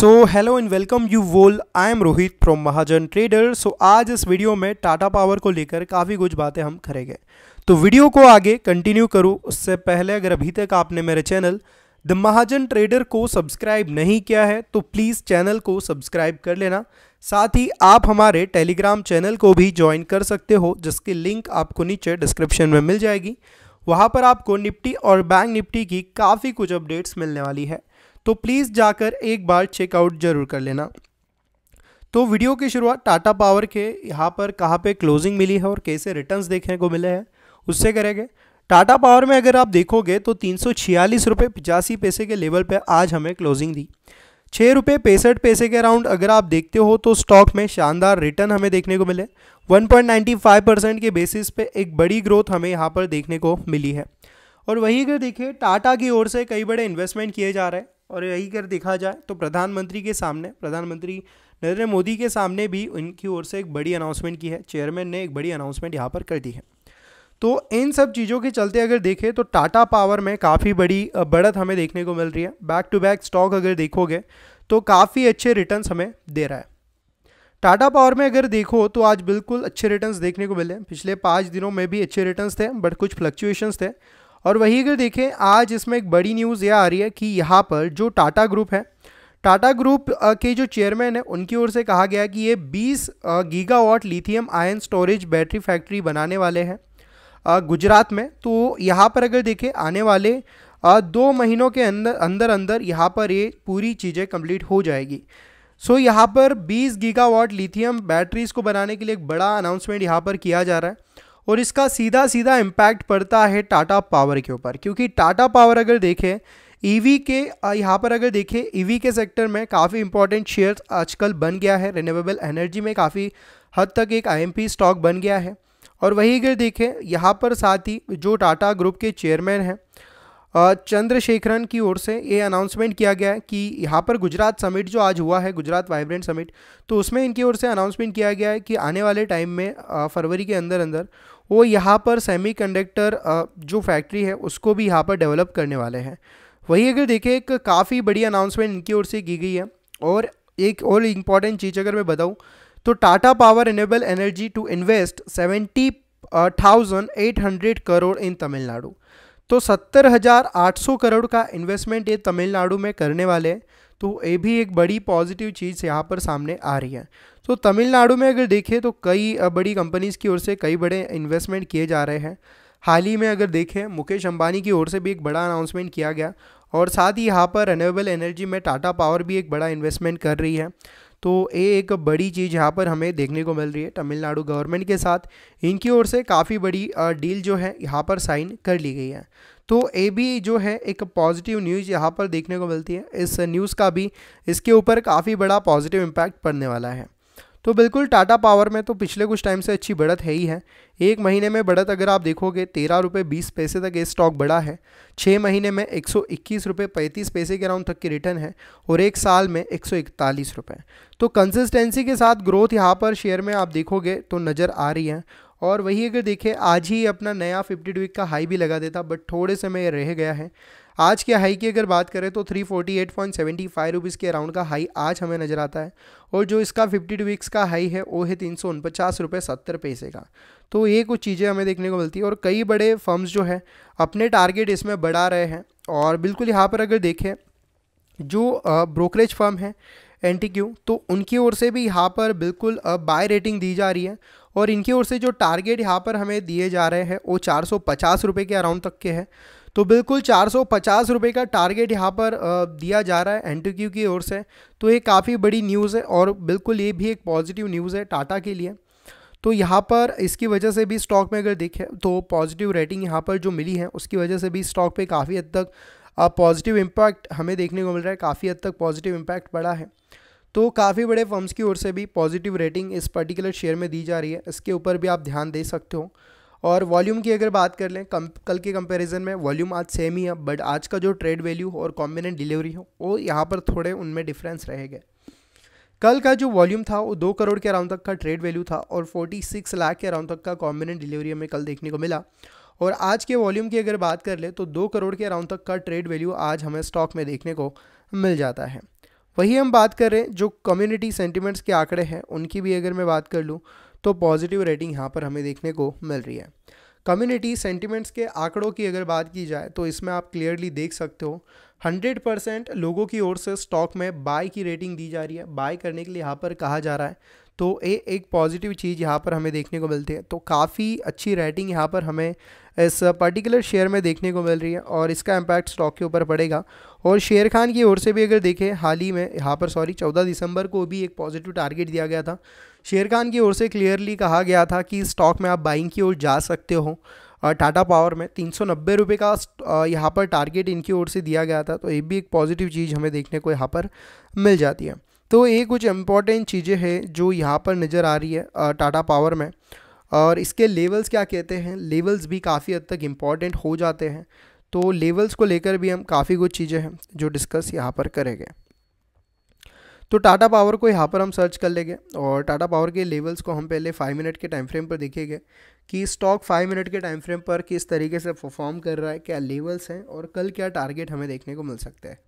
so hello and welcome you all I am Rohit from Mahajan trader so आज इस video में Tata power को लेकर काफ़ी कुछ बातें हम करेंगे तो वीडियो को आगे कंटिन्यू करूँ उससे पहले अगर अभी तक आपने मेरे चैनल द महाजन ट्रेडर को सब्सक्राइब नहीं किया है तो प्लीज़ चैनल को सब्सक्राइब कर लेना साथ ही आप हमारे टेलीग्राम चैनल को भी ज्वाइन कर सकते हो जिसकी लिंक आपको नीचे डिस्क्रिप्शन में मिल जाएगी वहाँ पर आपको निफ्टी और बैंक निफ्टी की काफ़ी कुछ अपडेट्स मिलने वाली है तो प्लीज़ जाकर एक बार चेकआउट ज़रूर कर लेना तो वीडियो की शुरुआत टाटा पावर के यहाँ पर कहाँ पे क्लोजिंग मिली है और कैसे रिटर्न्स देखने को मिले हैं उससे करेंगे टाटा पावर में अगर आप देखोगे तो तीन सौ छियालीस रुपये पचासी पैसे के लेवल पर आज हमें क्लोजिंग दी छः रुपये पैंसठ पैसे के अराउंड अगर आप देखते हो तो स्टॉक में शानदार रिटर्न हमें देखने को मिले वन परसेंट के बेसिस पे एक बड़ी ग्रोथ हमें यहाँ पर देखने को मिली है और वहीं अगर देखिए टाटा की ओर से कई बड़े इन्वेस्टमेंट किए जा रहे हैं और यही अगर देखा जाए तो प्रधानमंत्री के सामने प्रधानमंत्री नरेंद्र मोदी के सामने भी उनकी ओर से एक बड़ी अनाउंसमेंट की है चेयरमैन ने एक बड़ी अनाउंसमेंट यहाँ पर कर दी है तो इन सब चीज़ों के चलते अगर देखें तो टाटा पावर में काफ़ी बड़ी बढ़त हमें देखने को मिल रही है बैक टू बैक स्टॉक अगर देखोगे तो काफ़ी अच्छे रिटर्न्स हमें दे रहा है टाटा पावर में अगर देखो तो आज बिल्कुल अच्छे रिटर्न्स देखने को मिले पिछले पाँच दिनों में भी अच्छे रिटर्न्स थे बट कुछ फ्लक्चुएशंस थे और वही अगर देखें आज इसमें एक बड़ी न्यूज़ यह आ रही है कि यहाँ पर जो टाटा ग्रुप है टाटा ग्रुप के जो चेयरमैन है उनकी ओर से कहा गया कि ये 20 gigawatt lithium ion storage battery factory बनाने वाले हैं गुजरात में तो यहाँ पर अगर देखें आने वाले दो महीनों के अंदर अंदर अंदर यहाँ पर ये पूरी चीज़ें कंप्लीट हो जाएगी सो यहाँ पर 20 गीगावाट लिथियम बैटरीज़ को बनाने के लिए एक बड़ा अनाउंसमेंट यहाँ पर किया जा रहा है और इसका सीधा सीधा इम्पैक्ट पड़ता है टाटा पावर के ऊपर क्योंकि टाटा पावर अगर देखें ईवी e के यहाँ पर अगर देखें ईवी e के सेक्टर में काफ़ी इंपॉर्टेंट शेयर आजकल बन गया है रिनेबल एनर्जी में काफ़ी हद तक एक आईएमपी स्टॉक बन गया है और वही अगर देखें यहाँ पर साथ ही जो टाटा ग्रुप के चेयरमैन हैं चंद्रशेखरन की ओर से ये अनाउंसमेंट किया गया है कि यहाँ पर गुजरात समिट जो आज हुआ है गुजरात वाइब्रेंट समिट तो उसमें इनकी ओर से अनाउंसमेंट किया गया है कि आने वाले टाइम में फरवरी के अंदर अंदर वो यहाँ पर सेमीकंडक्टर जो फैक्ट्री है उसको भी यहाँ पर डेवलप करने वाले हैं वही अगर देखें एक काफ़ी बड़ी अनाउंसमेंट इनकी ओर से की गई है और एक और इम्पॉर्टेंट चीज़ अगर मैं बताऊँ तो Tata power enable energy to invest seventy thousand eight hundred crore in Tamil Nadu तो सत्तर हज़ार आठ सौ करोड़ का इन्वेस्टमेंट ये तमिलनाडु में करने वाले हैं तो ये भी एक बड़ी पॉजिटिव चीज़ यहाँ पर सामने आ रही है तो तमिलनाडु में अगर देखें तो कई बड़ी कंपनीज़ की ओर से कई बड़े इन्वेस्टमेंट किए जा रहे हैं हाल ही में अगर देखें मुकेश अंबानी की ओर से भी एक बड़ा अनाउंसमेंट किया गया और साथ ही यहाँ पर रेनेबल एनर्जी में टाटा पावर भी एक बड़ा इन्वेस्टमेंट कर रही है तो ये एक बड़ी चीज़ यहाँ पर हमें देखने को मिल रही है तमिलनाडु गवर्नमेंट के साथ इनकी ओर से काफ़ी बड़ी डील जो है यहाँ पर साइन कर ली गई है तो ये भी जो है एक पॉजिटिव न्यूज़ यहाँ पर देखने को मिलती है इस न्यूज़ का भी इसके ऊपर काफ़ी बड़ा पॉजिटिव इम्पैक्ट पड़ने वाला है तो बिल्कुल टाटा पावर में तो पिछले कुछ टाइम से अच्छी बढ़त है ही है एक महीने में बढ़त अगर आप देखोगे तेरह रुपये बीस पैसे तक ये स्टॉक बढ़ा है छः महीने में एक सौ इक्कीस रुपये पैंतीस पैसे के अराउंड तक की रिटर्न है और एक साल में एक सौ इकतालीस रुपये तो कंसिस्टेंसी के साथ ग्रोथ यहाँ पर शेयर में आप देखोगे तो नज़र आ रही है और वही अगर देखें आज ही अपना नया फिफ्टी वीक का हाई भी लगा देता बट थोड़े समय रह गया है आज के हाई की अगर बात करें तो three forty eight point seventy five rupees के अराउंड का हाई आज हमें नज़र आता है और जो इसका फिफ्टी टू वीक्स का हाई है वो है तीन सौ उनपचास रुपये सत्तर पैसे का तो ये कुछ चीज़ें हमें देखने को मिलती है और कई बड़े फर्म्स जो है अपने टारगेट इसमें बढ़ा रहे हैं और बिल्कुल यहाँ पर अगर देखें जो ब्रोकरेज फर्म है एन तो उनकी ओर से भी यहाँ पर बिल्कुल बाय रेटिंग दी जा रही है और इनकी ओर से जो टारगेट यहाँ पर हमें दिए जा रहे हैं वो चार सौ के अराउंड तक के हैं तो बिल्कुल चार सौ का टारगेट यहाँ पर दिया जा रहा है एन की ओर से तो ये काफ़ी बड़ी न्यूज़ है और बिल्कुल ये भी एक पॉजिटिव न्यूज़ है टाटा के लिए तो यहाँ पर इसकी वजह से भी स्टॉक में अगर देखें तो पॉजिटिव रेटिंग यहाँ पर जो मिली है उसकी वजह से भी स्टॉक पे काफ़ी हद तक पॉजिटिव इम्पैक्ट हमें देखने को मिल रहा है काफ़ी हद तक पॉजिटिव इम्पैक्ट पड़ा है तो काफ़ी बड़े फर्म्स की ओर से भी पॉजिटिव रेटिंग इस पर्टिकुलर शेयर में दी जा रही है इसके ऊपर भी आप ध्यान दे सकते हो और वॉल्यूम की अगर बात कर लें कम कल के कंपैरिजन में वॉल्यूम आज सेम ही है बट आज का जो ट्रेड वैल्यू और कॉम्बिनेंट डिलीवरी हो वो यहाँ पर थोड़े उनमें डिफरेंस रह गए कल का जो वॉल्यूम था वो दो करोड़ के अराउंड तक का ट्रेड वैल्यू था और 46 लाख के अराउंड तक का कॉम्बिनेंट डिलीवरी हमें कल देखने को मिला और आज के वॉल्यूम की अगर बात कर ले तो दो करोड़ के अराउंड तक का ट्रेड वैल्यू आज हमें स्टॉक में देखने को मिल जाता है वही हम बात कर रहे हैं जो कम्युनिटी सेंटिमेंट्स के आंकड़े हैं उनकी भी अगर मैं बात कर लूँ तो पॉजिटिव रेटिंग यहाँ पर हमें देखने को मिल रही है कम्युनिटी सेंटिमेंट्स के आंकड़ों की अगर बात की जाए तो इसमें आप क्लियरली देख सकते हो 100 परसेंट लोगों की ओर से स्टॉक में बाय की रेटिंग दी जा रही है बाय करने के लिए यहाँ पर कहा जा रहा है तो ये एक पॉजिटिव चीज़ यहाँ पर हमें देखने को मिलती है तो काफ़ी अच्छी राइटिंग यहाँ पर हमें इस पर्टिकुलर शेयर में देखने को मिल रही है और इसका इम्पैक्ट स्टॉक के ऊपर पड़ेगा और शेयर खान की ओर से भी अगर देखें हाल ही में यहाँ पर सॉरी चौदह दिसंबर को भी एक पॉजिटिव टारगेट दिया गया था शेयर खान की ओर से क्लियरली कहा गया था कि स्टॉक में आप बाइंग की ओर जा सकते हो टाटा पावर में तीन सौ नब्बे रुपये का यहाँ पर टारगेट इनकी ओर से दिया गया था तो ये भी एक पॉजिटिव चीज़ हमें देखने को यहाँ पर मिल जाती है तो ये कुछ इम्पॉर्टेंट चीज़ें हैं जो यहाँ पर नज़र आ रही है टाटा पावर में और इसके लेवल्स क्या कहते हैं लेवल्स भी काफ़ी हद तक इम्पॉर्टेंट हो जाते हैं तो लेवल्स को लेकर भी हम काफ़ी कुछ चीज़ें हैं जो डिस्कस यहाँ पर करेंगे तो टाटा पावर को यहाँ पर हम सर्च कर लेंगे और टाटा पावर के लेवल्स को हम पहले फाइव मिनट के टाइम फ्रेम पर देखेंगे कि स्टॉक फाइव मिनट के टाइम फ्रेम पर किस तरीके से परफॉर्म कर रहा है क्या लेवल्स हैं और कल क्या टारगेट हमें देखने को मिल सकता है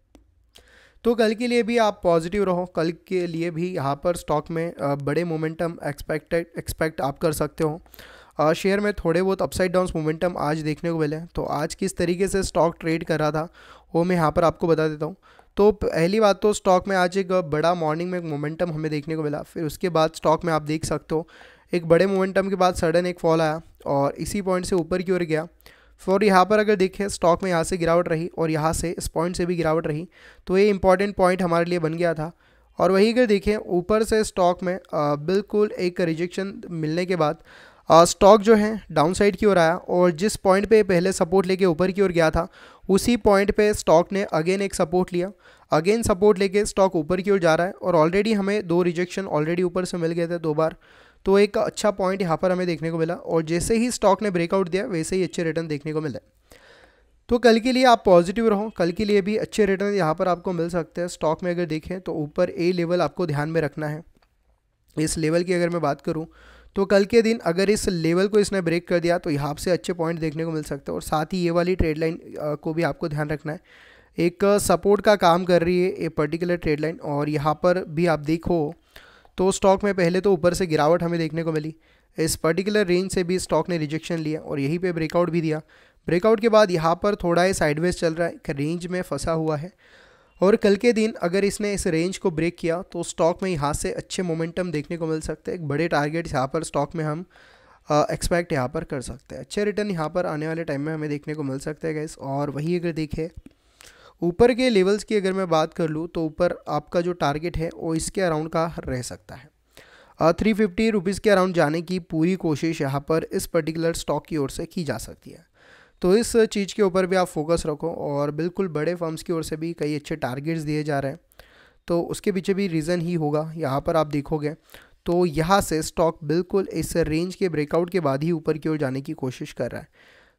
तो कल के लिए भी आप पॉजिटिव रहो कल के लिए भी यहाँ पर स्टॉक में बड़े मोमेंटम एक्सपेक्टेड एक्सपेक्ट आप कर सकते हो शेयर में थोड़े बहुत अपसाइड डाउन मोमेंटम आज देखने को मिले तो आज किस तरीके से स्टॉक ट्रेड कर रहा था वो मैं यहाँ पर आपको बता देता हूँ तो पहली बात तो स्टॉक में आज एक बड़ा मॉर्निंग में एक मोमेंटम हमें देखने को मिला फिर उसके बाद स्टॉक में आप देख सकते हो एक बड़े मोमेंटम के बाद सडन एक फॉल आया और इसी पॉइंट से ऊपर की ओर गया और यहाँ पर अगर देखें स्टॉक में यहाँ से गिरावट रही और यहाँ से इस पॉइंट से भी गिरावट रही तो ये इंपॉर्टेंट पॉइंट हमारे लिए बन गया था और वहीं अगर देखें ऊपर से स्टॉक में बिल्कुल एक रिजेक्शन मिलने के बाद स्टॉक जो है डाउन साइड की ओर आया और जिस पॉइंट पे पहले सपोर्ट लेके ऊपर की ओर गया था उसी पॉइंट पे स्टॉक ने अगेन एक सपोर्ट लिया अगेन सपोर्ट लेके स्टॉक ऊपर की ओर जा रहा है और ऑलरेडी हमें दो रिजेक्शन ऑलरेडी ऊपर से मिल गए थे दो बार तो एक अच्छा पॉइंट यहाँ पर हमें देखने को मिला और जैसे ही स्टॉक ने ब्रेकआउट दिया वैसे ही अच्छे रिटर्न देखने को मिले तो कल के लिए आप पॉजिटिव रहो कल के लिए भी अच्छे रिटर्न यहाँ पर आपको मिल सकते हैं स्टॉक में अगर देखें तो ऊपर ए लेवल आपको ध्यान में रखना है इस लेवल की अगर मैं बात करूँ तो कल के दिन अगर इस लेवल को इसने ब्रेक कर दिया तो यहाँ से अच्छे पॉइंट देखने को मिल सकते हैं और साथ ही ये वाली ट्रेड लाइन को भी आपको ध्यान रखना है एक सपोर्ट का काम कर रही है ये पर्टिकुलर ट्रेड लाइन और यहाँ पर भी आप देखो तो स्टॉक में पहले तो ऊपर से गिरावट हमें देखने को मिली इस पर्टिकुलर रेंज से भी स्टॉक ने रिजेक्शन लिया और यहीं पे ब्रेकआउट भी दिया ब्रेकआउट के बाद यहाँ पर थोड़ा ये साइडवेज चल रहा है एक रेंज में फंसा हुआ है और कल के दिन अगर इसने इस रेंज को ब्रेक किया तो स्टॉक में यहाँ से अच्छे मोमेंटम देखने को मिल सकते हैं एक बड़े टारगेट यहाँ पर स्टॉक में हम एक्सपेक्ट यहाँ पर कर सकते हैं अच्छे रिटर्न यहाँ पर आने वाले टाइम में हमें देखने को मिल सकते हैं गैस और वही अगर देखें ऊपर के लेवल्स की अगर मैं बात कर लूँ तो ऊपर आपका जो टारगेट है वो इसके अराउंड का रह सकता है थ्री फिफ्टी रुपीज़ के अराउंड जाने की पूरी कोशिश यहाँ पर इस पर्टिकुलर स्टॉक की ओर से की जा सकती है तो इस चीज़ के ऊपर भी आप फोकस रखो और बिल्कुल बड़े फर्म्स की ओर से भी कई अच्छे टारगेट्स दिए जा रहे हैं तो उसके पीछे भी रीज़न ही होगा यहाँ पर आप देखोगे तो यहाँ से स्टॉक बिल्कुल इस रेंज के ब्रेकआउट के बाद ही ऊपर की ओर जाने की कोशिश कर रहा है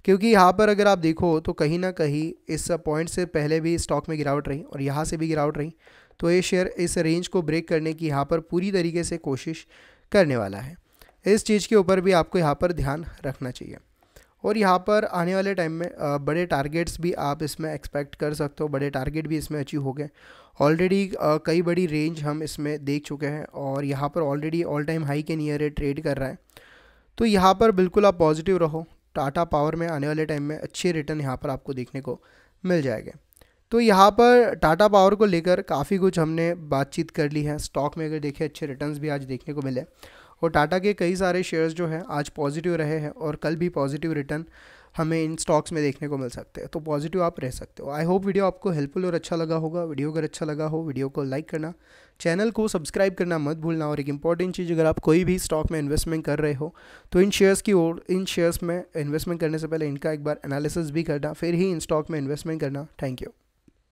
क्योंकि यहाँ पर अगर आप देखो तो कहीं ना कहीं इस पॉइंट से पहले भी स्टॉक में गिरावट रही और यहाँ से भी गिरावट रही तो ये शेयर इस रेंज को ब्रेक करने की यहाँ पर पूरी तरीके से कोशिश करने वाला है इस चीज़ के ऊपर भी आपको यहाँ पर ध्यान रखना चाहिए और यहाँ पर आने वाले टाइम में बड़े टारगेट्स भी आप इसमें एक्सपेक्ट कर सकते हो बड़े टारगेट भी इसमें अचीव हो गए ऑलरेडी कई बड़ी रेंज हम इसमें देख चुके हैं और यहाँ पर ऑलरेडी ऑल टाइम हाई के नियर ट्रेड कर रहा है तो यहाँ पर बिल्कुल आप पॉजिटिव रहो टाटा पावर में आने वाले टाइम में अच्छे रिटर्न यहाँ पर आपको देखने को मिल जाएंगे तो यहाँ पर टाटा पावर को लेकर काफ़ी कुछ हमने बातचीत कर ली है स्टॉक में अगर देखें अच्छे रिटर्न्स भी आज देखने को मिले और टाटा के कई सारे शेयर्स जो हैं आज पॉजिटिव रहे हैं और कल भी पॉजिटिव रिटर्न हमें इन स्टॉक्स में देखने को मिल सकते हैं तो पॉजिटिव आप रह सकते हो आई होप वीडियो आपको हेल्पफुल और अच्छा लगा होगा वीडियो अगर अच्छा लगा हो वीडियो को लाइक करना चैनल को सब्सक्राइब करना मत भूलना और एक इंपॉर्टेंट चीज़ अगर आप कोई भी स्टॉक में इन्वेस्टमेंट कर रहे हो तो इन शेयर्स की ओर इन शेयर्स में इन्वेस्टमेंट करने से पहले इनका एक बार एनालिसिस भी करना फिर ही इन स्टॉक में इन्वेस्टमेंट करना थैंक यू